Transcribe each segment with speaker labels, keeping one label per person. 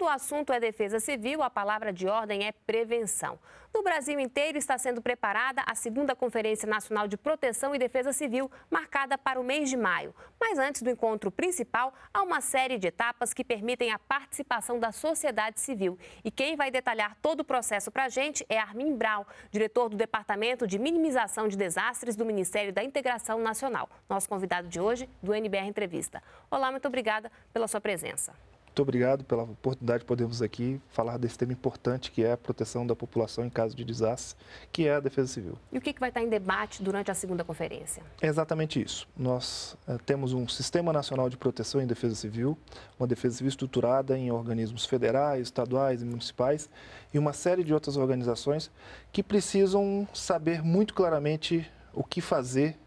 Speaker 1: Quando o assunto é defesa civil, a palavra de ordem é prevenção. No Brasil inteiro está sendo preparada a segunda Conferência Nacional de Proteção e Defesa Civil, marcada para o mês de maio. Mas antes do encontro principal, há uma série de etapas que permitem a participação da sociedade civil. E quem vai detalhar todo o processo para a gente é Armin Brau, diretor do Departamento de Minimização de Desastres do Ministério da Integração Nacional, nosso convidado de hoje do NBR Entrevista. Olá, muito obrigada pela sua presença.
Speaker 2: Muito obrigado pela oportunidade de podermos aqui falar desse tema importante que é a proteção da população em caso de desastre, que é a defesa civil.
Speaker 1: E o que, vai estar em debate durante a segunda conferência?
Speaker 2: É exatamente isso. Nós eh, temos um Sistema Nacional de Proteção em Defesa Civil, uma defesa civil estruturada em organismos federais, estaduais e municipais e uma série de outras organizações que precisam saber muito claramente o que fazer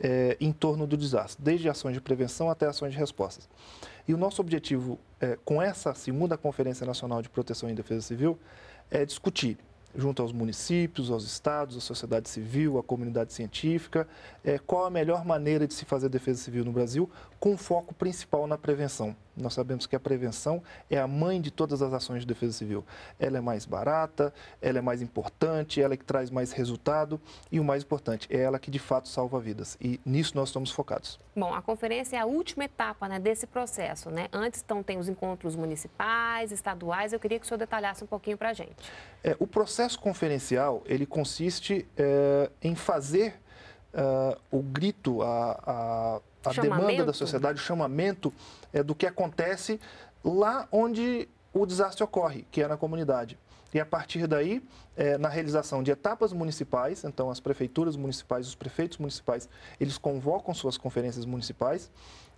Speaker 2: é, em torno do desastre, desde ações de prevenção até ações de respostas. E o nosso objetivo é, com essa segunda Conferência Nacional de Proteção e Defesa Civil é discutir junto aos municípios, aos estados, à sociedade civil, à comunidade científica, é, qual a melhor maneira de se fazer defesa civil no Brasil, com foco principal na prevenção. Nós sabemos que a prevenção é a mãe de todas as ações de defesa civil. Ela é mais barata, ela é mais importante, ela é que traz mais resultado e o mais importante, é ela que de fato salva vidas. E nisso nós estamos focados.
Speaker 1: Bom, a conferência é a última etapa né, desse processo, né? Antes então tem os encontros municipais, estaduais. Eu queria que o senhor detalhasse um pouquinho para a gente.
Speaker 2: É, o processo conferencial ele consiste é, em fazer eh, o grito, a, a, a demanda da sociedade, o chamamento é, do que acontece lá onde o desastre ocorre, que é na comunidade. E a partir daí, é, na realização de etapas municipais, então as prefeituras municipais, os prefeitos municipais, eles convocam suas conferências municipais,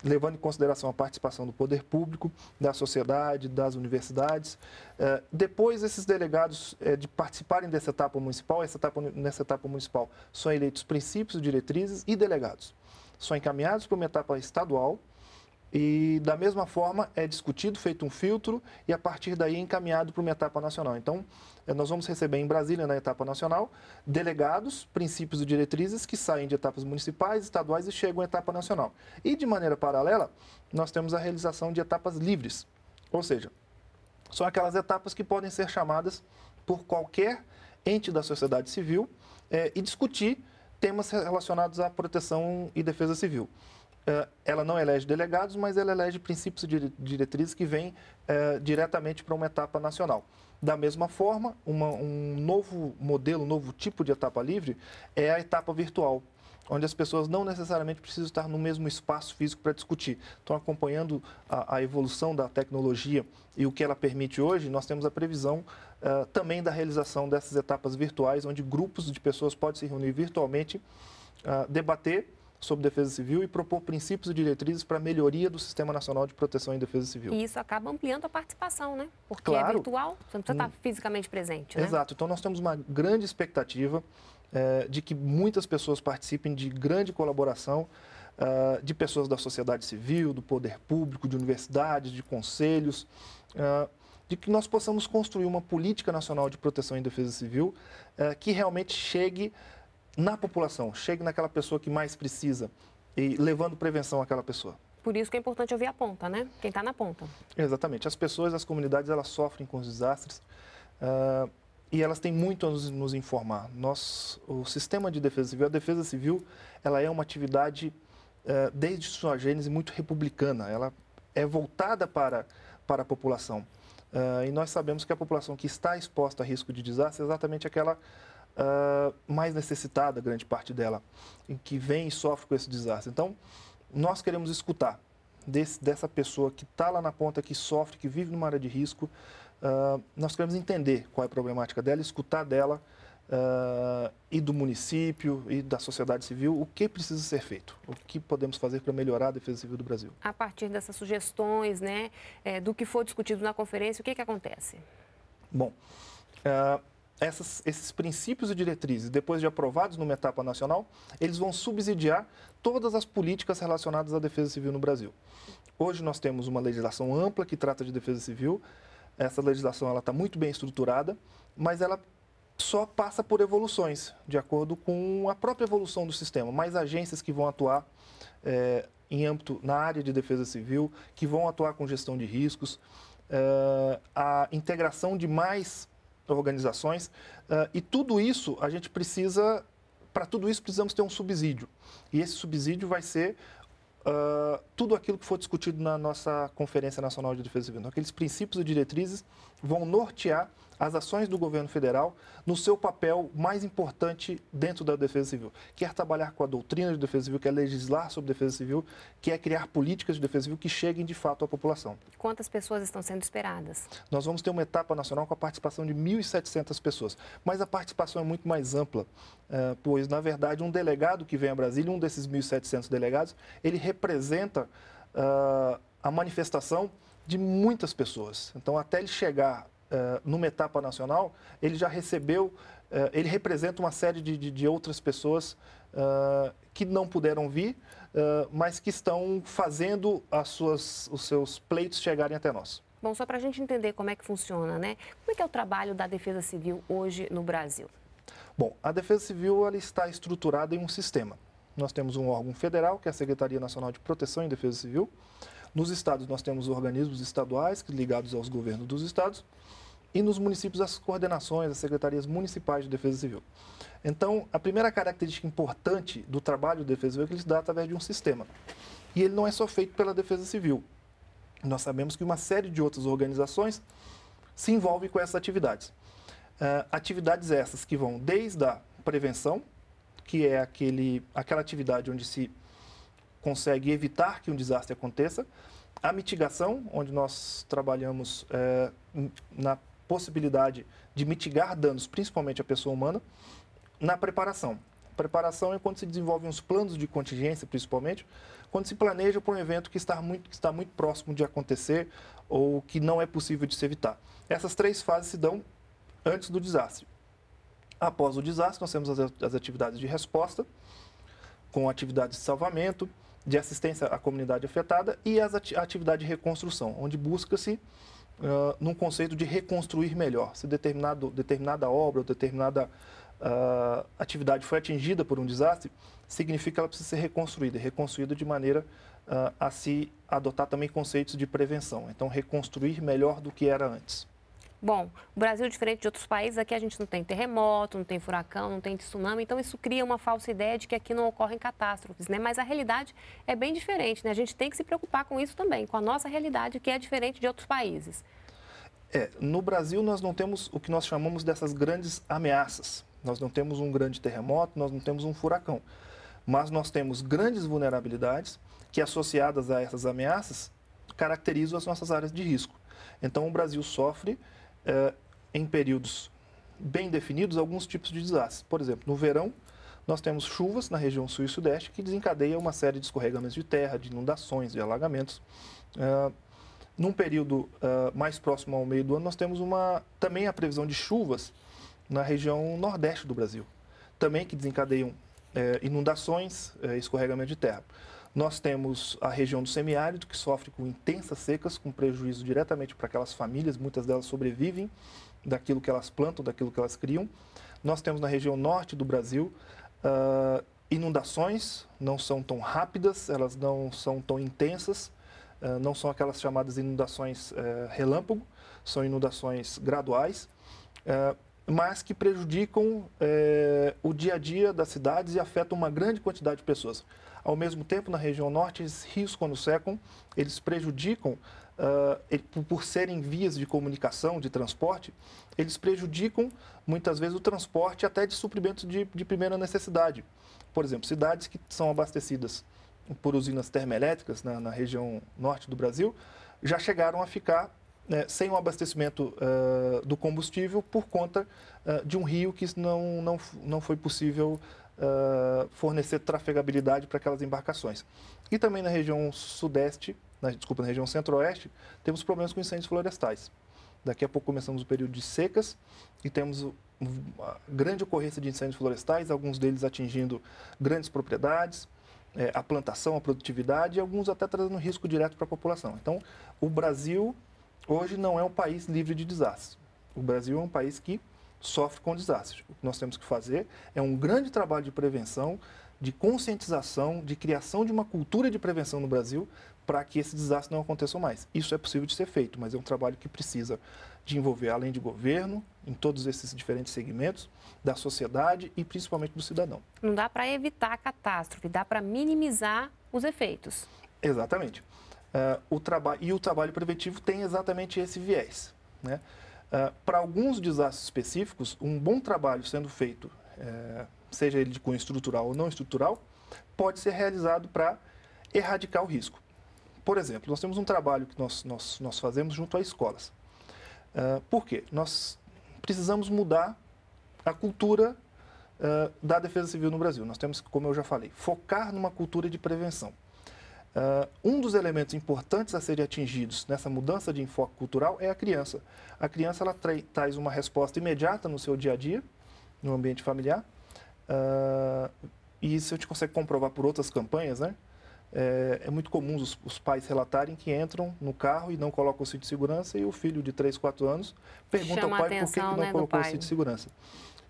Speaker 2: levando em consideração a participação do poder público, da sociedade, das universidades. É, depois, esses delegados é, de participarem dessa etapa municipal, essa etapa, nessa etapa municipal, são eleitos princípios, diretrizes e delegados são encaminhados para uma etapa estadual e, da mesma forma, é discutido, feito um filtro e, a partir daí, é encaminhado para uma etapa nacional. Então, eh, nós vamos receber em Brasília, na etapa nacional, delegados, princípios e diretrizes que saem de etapas municipais, estaduais e chegam à etapa nacional. E, de maneira paralela, nós temos a realização de etapas livres, ou seja, são aquelas etapas que podem ser chamadas por qualquer ente da sociedade civil é, e discutir temas relacionados à proteção e defesa civil. É, ela não elege delegados, mas ela elege princípios e diretrizes que vêm é, diretamente para uma etapa nacional. Da mesma forma, uma, um novo modelo, um novo tipo de etapa livre é a etapa virtual, onde as pessoas não necessariamente precisam estar no mesmo espaço físico para discutir. Então, acompanhando a, a, evolução da tecnologia e o que ela permite hoje, nós temos a previsão uh, também da realização dessas etapas virtuais, onde grupos de pessoas podem se reunir virtualmente, uh, debater sobre defesa civil e propor princípios e diretrizes para a melhoria do Sistema Nacional de Proteção e Defesa Civil. E
Speaker 1: isso acaba ampliando a participação, né? Porque é claro. é virtual, você não precisa hum. estar fisicamente presente, né?
Speaker 2: Exato. Então, nós temos uma grande expectativa eh, de que muitas pessoas participem de grande colaboração ah, de pessoas da sociedade civil, do poder público, de universidades, de conselhos, de que nós possamos construir uma política nacional de proteção e defesa civil eh, que realmente chegue na população, chegue naquela pessoa que mais precisa e levando prevenção àquela pessoa.
Speaker 1: Por isso que é importante ouvir a ponta, né? Quem está na ponta.
Speaker 2: Exatamente. As pessoas, as comunidades, elas sofrem com os desastres uh, e elas têm muito a nos, nos, informar. Nós, o sistema de defesa civil, a defesa civil, ela é uma atividade uh, desde sua gênese muito republicana. Ela é voltada para para a população. Uh, e nós sabemos que a população que está exposta a risco de desastre é exatamente aquela uh, mais necessitada, grande parte dela, que vem e sofre com esse desastre. Então, nós queremos escutar desse, dessa pessoa que está lá na ponta, que sofre, que vive numa área de risco. Uh, nós queremos entender qual é a problemática dela, escutar dela uh, e do município e da sociedade civil, o que precisa ser feito? O que podemos fazer para melhorar a defesa civil do Brasil?
Speaker 1: A partir dessas sugestões, né, é, do que for discutido na conferência, o que, que acontece?
Speaker 2: Bom, uh, essas, esses princípios e diretrizes, depois de aprovados numa etapa nacional, eles vão subsidiar todas as políticas relacionadas à defesa civil no Brasil. Hoje nós temos uma legislação ampla que trata de defesa civil. Essa legislação ela está muito bem estruturada, mas ela só passa por evoluções, de acordo com a própria evolução do sistema. Mais agências que vão atuar é, em âmbito na área de defesa civil, que vão atuar com gestão de riscos, é, a integração de mais organizações. É, e tudo isso a gente precisa, para tudo isso precisamos ter um subsídio. E esse subsídio vai ser Uh, tudo aquilo que for discutido na nossa Conferência Nacional de Defesa Civil. Então, aqueles princípios e diretrizes vão nortear as ações do governo federal no seu papel mais importante dentro da defesa civil. Quer trabalhar com a doutrina de defesa civil, quer legislar sobre defesa civil, quer criar políticas de defesa civil que cheguem de fato à população.
Speaker 1: Quantas pessoas estão sendo esperadas?
Speaker 2: Nós vamos ter uma etapa nacional com a participação de 1.700 pessoas, mas a participação é muito mais ampla, é, pois, na verdade, um delegado que vem a Brasília, um desses 1.700 delegados, ele representa ah, a manifestação de muitas pessoas. Então, até ele chegar eh, numa etapa nacional, ele já recebeu, uh, ele representa uma série de, de, de outras pessoas uh, que não puderam vir, mas que estão fazendo as suas, os seus pleitos chegarem até nós.
Speaker 1: Bom, só para a gente entender como é que funciona, né? Como é que é o trabalho da Defesa Civil hoje no Brasil?
Speaker 2: Bom, a Defesa Civil ela está estruturada em um sistema. Nós temos um órgão federal, que é a Secretaria Nacional de Proteção e Defesa Civil. Nos estados, nós temos organismos estaduais ligados aos governos dos estados e nos municípios, as coordenações, as secretarias municipais de defesa civil. Então, a primeira característica importante do trabalho de defesa civil é que ele se dá através de um sistema. E ele não é só feito pela defesa civil. Nós sabemos que uma série de outras organizações se envolvem com essas atividades. Uh, atividades essas que vão desde a prevenção, que é aquele, aquela atividade onde se consegue evitar que um desastre aconteça. A mitigação, onde nós trabalhamos é, na possibilidade de mitigar danos, principalmente à pessoa humana. Na preparação. preparação é quando se desenvolvem os planos de contingência, principalmente, quando se planeja para um evento que está, muito, que está muito próximo de acontecer ou que não é possível de se evitar. Essas três fases se dão antes do desastre. Após o desastre, nós temos as, as atividades de resposta, com atividades de salvamento, de assistência à comunidade afetada e as atividades atividade de reconstrução, onde busca-se uh, num conceito de reconstruir melhor. Se determinado, determinada obra ou determinada uh, atividade foi atingida por um desastre, significa que ela precisa ser reconstruída, reconstruída de maneira uh, a se adotar também conceitos de prevenção. Então, reconstruir melhor do que era antes.
Speaker 1: Bom, o Brasil, é diferente de outros países, aqui a gente não tem terremoto, não tem furacão, não tem tsunami, então isso cria uma falsa ideia de que aqui não ocorrem catástrofes, né? Mas a realidade é bem diferente, né? A gente tem que se preocupar com isso também, com a nossa realidade, que é diferente de outros países.
Speaker 2: É, no Brasil nós não temos o que nós chamamos dessas grandes ameaças. Nós não temos um grande terremoto, nós não temos um furacão. Mas nós temos grandes vulnerabilidades que, associadas a essas ameaças, caracterizam as nossas áreas de risco. Então o Brasil sofre é, em períodos bem definidos alguns tipos de desastres. Por exemplo, no verão, nós temos chuvas na região sul e sudeste que desencadeia uma série de escorregamentos de terra, de inundações, de alagamentos. Eh, num período uh, mais próximo ao meio do ano, nós temos uma, também a previsão de chuvas na região nordeste do Brasil, também que desencadeiam uh, inundações, escorregamento de terra. Nós temos a região do semiárido, que sofre com intensas secas, com prejuízo diretamente para aquelas famílias, muitas delas sobrevivem daquilo que elas plantam, daquilo que elas criam. Nós temos na região norte do Brasil uh, inundações, não são tão rápidas, elas não são tão intensas, uh, não são aquelas chamadas inundações uh, relâmpago, são inundações graduais ah, mas que prejudicam eh, o dia a dia das cidades e afetam uma grande quantidade de pessoas. Ao mesmo tempo, na região norte, esses rios, quando secam, eles prejudicam, uh, por serem vias de comunicação, de transporte, eles prejudicam muitas vezes o transporte até de suprimentos de, de primeira necessidade. Por exemplo, cidades que são abastecidas por usinas termoelétricas na, na região norte do Brasil já chegaram a ficar né, sem o abastecimento uh, do combustível por conta uh, de um rio que não, não, não foi possível uh, fornecer trafegabilidade para aquelas embarcações. E também na região sudeste, na, desculpa, na região centro-oeste, temos problemas com incêndios florestais. Daqui a pouco começamos o período de secas e temos uma grande ocorrência de incêndios florestais, alguns deles atingindo grandes propriedades, é, a plantação, a produtividade e alguns até trazendo risco direto para a população. Então, o Brasil hoje não é um país livre de desastres. O Brasil é um país que sofre com desastres. O que nós temos que fazer é um grande trabalho de prevenção, de conscientização, de criação de uma cultura de prevenção no Brasil para que esse desastre não aconteça mais. Isso é possível de ser feito, mas é um trabalho que precisa de envolver além de governo, em todos esses diferentes segmentos da sociedade e principalmente do cidadão.
Speaker 1: Não dá para evitar a catástrofe, dá para minimizar os efeitos.
Speaker 2: Exatamente. Uh, o e o trabalho preventivo tem exatamente esse viés. Né? Ah, para alguns desastres específicos, um bom trabalho sendo feito, eh, seja ele de cunho estrutural ou não estrutural, pode ser realizado para erradicar o risco. Por exemplo, nós temos um trabalho que nós, nós, nós fazemos junto a escolas. Uh, por quê? Nós precisamos mudar a cultura uh, da defesa civil no Brasil. Nós temos, como eu já falei, focar numa cultura de prevenção. Uh, um dos elementos importantes a serem atingidos nessa mudança de enfoque cultural é a criança. A criança ela traz uma resposta imediata no seu dia a dia, no ambiente familiar, uh, e isso a gente consegue comprovar por outras campanhas, né? É, é muito comum os, os, pais relatarem que entram no carro e não colocam o cinto de segurança e o filho de 3, 4 anos pergunta Chama ao pai atenção, por que, que não né, colocou o cinto de segurança.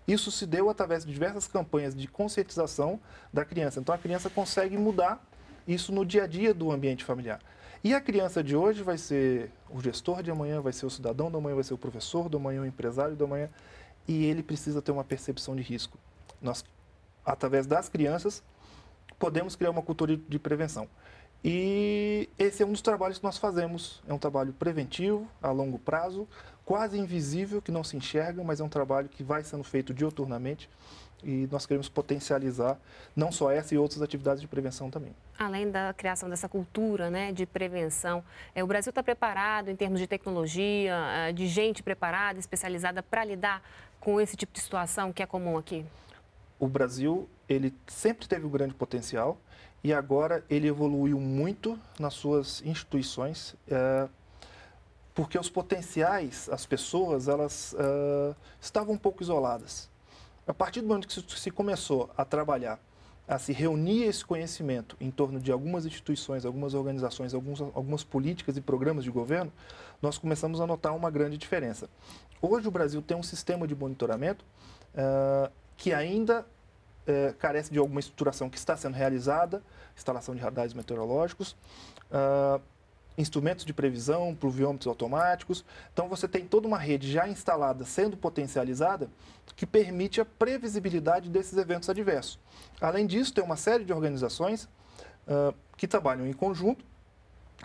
Speaker 2: Isso se deu através de diversas campanhas de conscientização da criança. Então a criança consegue mudar isso no dia a dia do ambiente familiar. E a criança de hoje vai ser o gestor de amanhã, vai ser o cidadão da amanhã, vai ser o professor do amanhã, o empresário do amanhã, e ele precisa ter uma percepção de risco. Nós, através das crianças, podemos criar uma cultura de, de prevenção. E esse é um dos trabalhos que nós fazemos. É um trabalho preventivo, a longo prazo, quase invisível, que não se enxerga, mas é um trabalho que vai sendo feito dioturnamente e nós queremos potencializar não só essa e outras atividades de prevenção também
Speaker 1: além da criação dessa cultura né, de prevenção, é, o Brasil está preparado em termos de tecnologia, é, de gente preparada, especializada para lidar com esse tipo de situação que é comum aqui?
Speaker 2: O Brasil ele sempre teve um grande potencial e agora ele evoluiu muito nas suas instituições, é, porque os potenciais, as pessoas, elas é, estavam um pouco isoladas. A partir do momento que se começou a trabalhar a se reunir esse conhecimento em torno de algumas instituições, algumas organizações, alguns, algumas políticas e programas de governo, nós começamos a notar uma grande diferença. Hoje o Brasil tem um sistema de monitoramento uh, que ainda uh, carece de alguma estruturação que está sendo realizada, instalação de radares meteorológicos, uh, instrumentos de previsão, pluviômetros automáticos. Então você tem toda uma rede já instalada, sendo potencializada, que permite a previsibilidade desses eventos adversos. Além disso, tem uma série de organizações uh, que trabalham em conjunto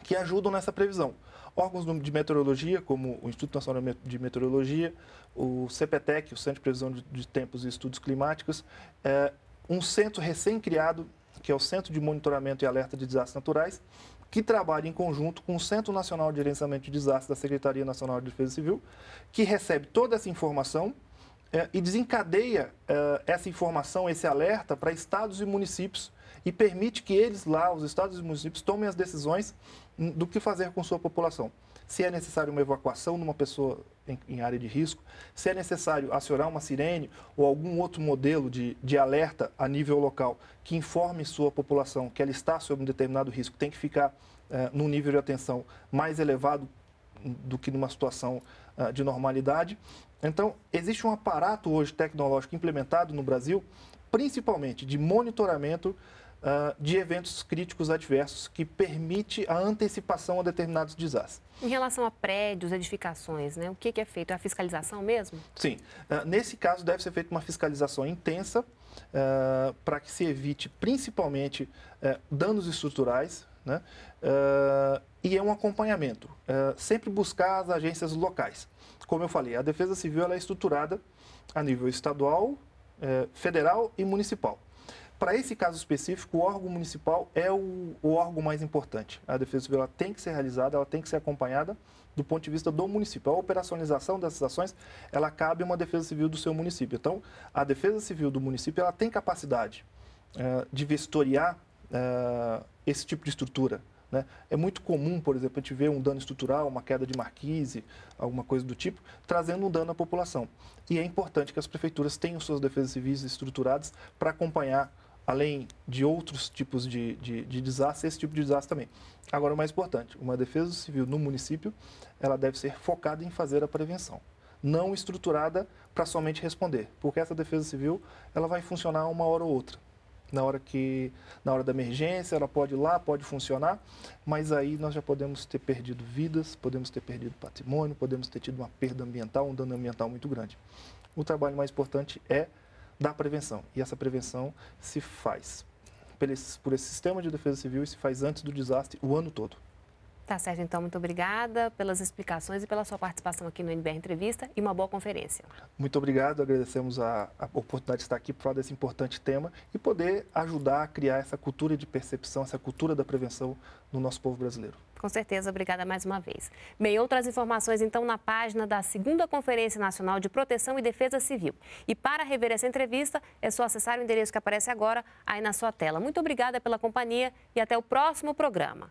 Speaker 2: que ajudam nessa previsão. Órgãos de meteorologia, como o Instituto Nacional de Meteorologia, o CPTEC, o Centro de Previsão de Tempos e Estudos Climáticos, é um centro recém-criado que é o Centro de Monitoramento e Alerta de Desastres Naturais, que trabalha em conjunto com o Centro Nacional de Gerenciamento de Desastres da Secretaria Nacional de Defesa Civil, que recebe toda essa informação é, e desencadeia é, essa informação, esse alerta para estados e municípios e permite que eles lá, os estados e municípios, tomem as decisões do que fazer com sua população se é necessário uma evacuação de uma pessoa em, em, área de risco, se é necessário acionar uma sirene ou algum outro modelo de, de alerta a nível local que informe sua população que ela está sob um determinado risco, tem que ficar eh, num nível de atenção mais elevado do que numa situação ah, de normalidade. Então, existe um aparato hoje tecnológico implementado no Brasil, principalmente de monitoramento uh, de eventos críticos adversos que permite a antecipação a determinados desastres.
Speaker 1: Em relação a prédios, edificações, né, o que, que é feito? É a fiscalização mesmo?
Speaker 2: Sim. Uh, nesse caso, deve ser feita uma fiscalização intensa uh, para que se evite principalmente eh, danos estruturais, né? Uh, e é um acompanhamento. Uh, sempre buscar as agências locais. Como eu falei, a Defesa Civil é estruturada a nível estadual, uh, federal e municipal. Para esse caso específico, o órgão municipal é o, o, órgão mais importante. A defesa civil ela tem que ser realizada, ela tem que ser acompanhada do ponto de vista do município. A operacionalização dessas ações, ela cabe a uma defesa civil do seu município. Então, a defesa civil do município, ela tem capacidade é, de vistoriar é, esse tipo de estrutura, né? É muito comum, por exemplo, a gente ver um dano estrutural, uma queda de marquise, alguma coisa do tipo, trazendo um dano à população. E é importante que as prefeituras tenham suas defesas civis estruturadas para acompanhar, além de outros tipos de, de, de desastre, esse tipo de desastre também. Agora, o mais importante, uma defesa civil no município, ela deve ser focada em fazer a prevenção não estruturada para somente responder, porque essa defesa civil ela vai funcionar uma hora ou outra na hora que na hora da emergência, ela pode ir lá, pode funcionar, mas aí nós já podemos ter perdido vidas, podemos ter perdido patrimônio, podemos ter tido uma perda ambiental, um dano ambiental muito grande. O trabalho mais importante é da prevenção, e essa prevenção se faz por esse, por esse sistema de defesa civil e se faz antes do desastre o ano todo.
Speaker 1: Tá certo, então, muito obrigada pelas explicações e pela sua participação aqui no NBR Entrevista e uma boa conferência.
Speaker 2: Muito obrigado, agradecemos a, a oportunidade de estar aqui para falar desse importante tema e poder ajudar a criar essa cultura de percepção, essa cultura da prevenção no nosso povo brasileiro.
Speaker 1: Com certeza, obrigada mais uma vez. Bem, outras informações então na página da Segunda Conferência Nacional de Proteção e Defesa Civil. E para rever essa entrevista, é só acessar o endereço que aparece agora aí na sua tela. Muito obrigada pela companhia e até o próximo programa.